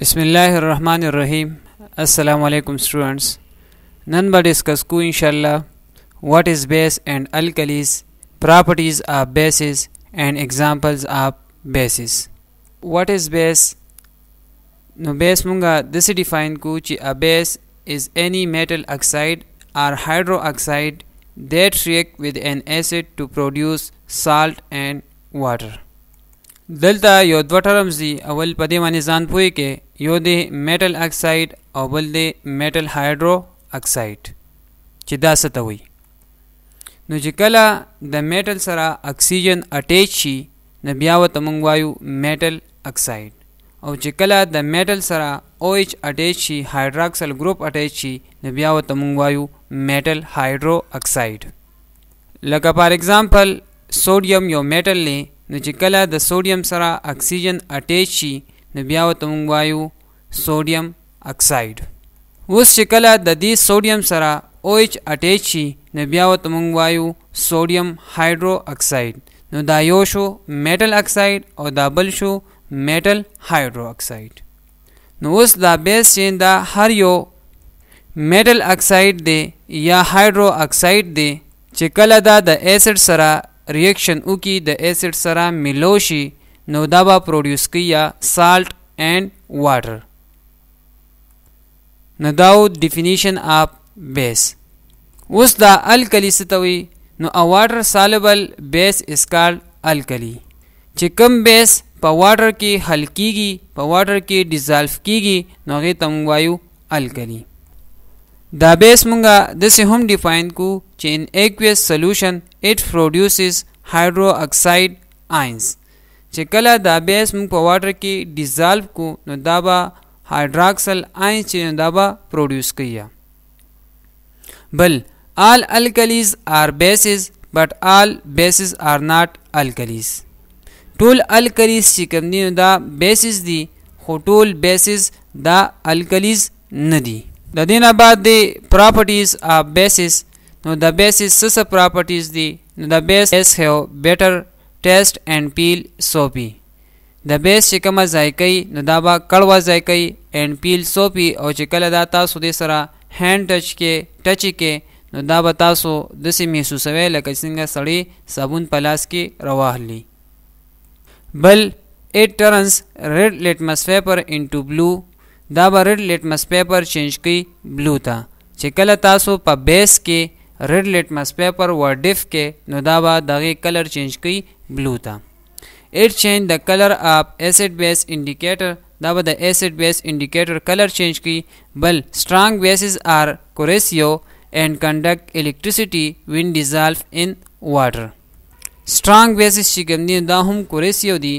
Bismillahirrahmanirrahim. Assalamu alaikum students. None but discuss ku inshallah what is base and alkalis, properties of bases and examples of bases. What is base? No base munga this define ku chi a base is any metal oxide or hydroxide that react with an acid to produce salt and water. دلته یو دوه ټرمز دي اول په دې باندې ځان پوهې کې یو دی میټل اکساید او بل دی میټل هایډرو اکساید چې دا څه ته وایي نو چې کله د میټل سره اکسیجن اټیچ شي نو بیا ورته موږ وایو میټل اکساید او چې کله د میټل سره او ایچ اټیچ شي هایډراکسل ګروپ اټیچ شي نو بیا ورته موږ وایو میټل هایډرو اکساید لکه فار اگزامپل سوډیم یو میټل نه نو چې کله د سوډیم سره اکسیجن اٹیچ شي نو بیا ورته موږ وایو سوډیم اکساید اوس چې کله د دې سوډیم سره او ایچ اٹیچ شي نو بیا ورته موږ وایو سوډیم هایدرو اکساید نو دا یو شو میټل اکساید او دا بل شو میټل هایدرو اکساید نو اوس دا بیس چین دا هر یو میټل اکساید دی یا هایدرو اکساید دی چې کله دا د ایسډ سره ریاکشن او کی د ایسید سره ملو شي نو دا به پروډوس کیا سالټ اینڈ واټر نو دا ډیفینیشن اف بیس اوس دا الکلی ستوي نو ا واټر سالبل بیس از کالډ الکلی چې کوم بیس په واټر کې حل کیږي په واټر کې ډیزالف کیږي نو هغه تم وایو الکلی دا بیس مونږه د هم ډیفاین کو چې ان ایکویس سولوشن it produces hydroxide ions چې کله دا بیس موږ په واټر کې ډیزالو کو نو دا به هایډراکسل آئن چې دا به پروډوس کیا بل all alkalis are bases but all bases are not alkalis ټول alkalis چې کوم دي دا bases دي خو ټول bases دا alkalis نه دي د دې نه بعد دی properties of bases Now the base is such a properties the the base has have better taste and peel soapy. The base چې کومه ذایقه نو دا به کړوه ذایقه and peel soapy او چې کله دا تاسو دې سره هینډ ټچ کې ټچ کې نو دا به تاسو داسې محسوسوي لکه څنګه سړی صابون په لاس کې رواهلی بل it turns red litmus paper into blue دا به red litmus paper change کی blue ته چې کله تاسو په بیس کې red litmus paper व डिफ के नुदाबा दागे colour change की blue था it change the colour of acid base indicator दाबा द acid base indicator colour change की बल strong bases are corrosive and conduct electricity when dissolve in water strong bases शिकमदी दा कोरेसियो दी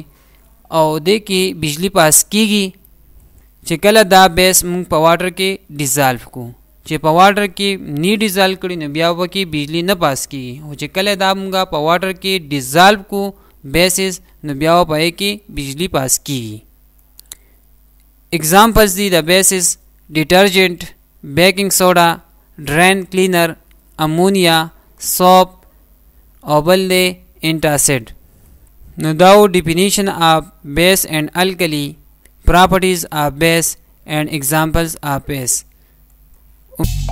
और दे की बिजली पास की गई चिकल दा बेस मुंग पवाटर के डिजॉल्व को જે પવાટરકી ની ડિઝાલ્વ કરીને બ્યાવકી બિજલી ન પાસ કી हो जे कले दामगा पवाटर की डिजाल्व को बेसिस न ब्याव पाए की बिजली पास की एग्जाम्पल्स दी द bases detergent baking soda drain cleaner ammonia soap ओबल्ले antacid Now definition of base and alkali, properties of base and examples of base. Mm-hmm.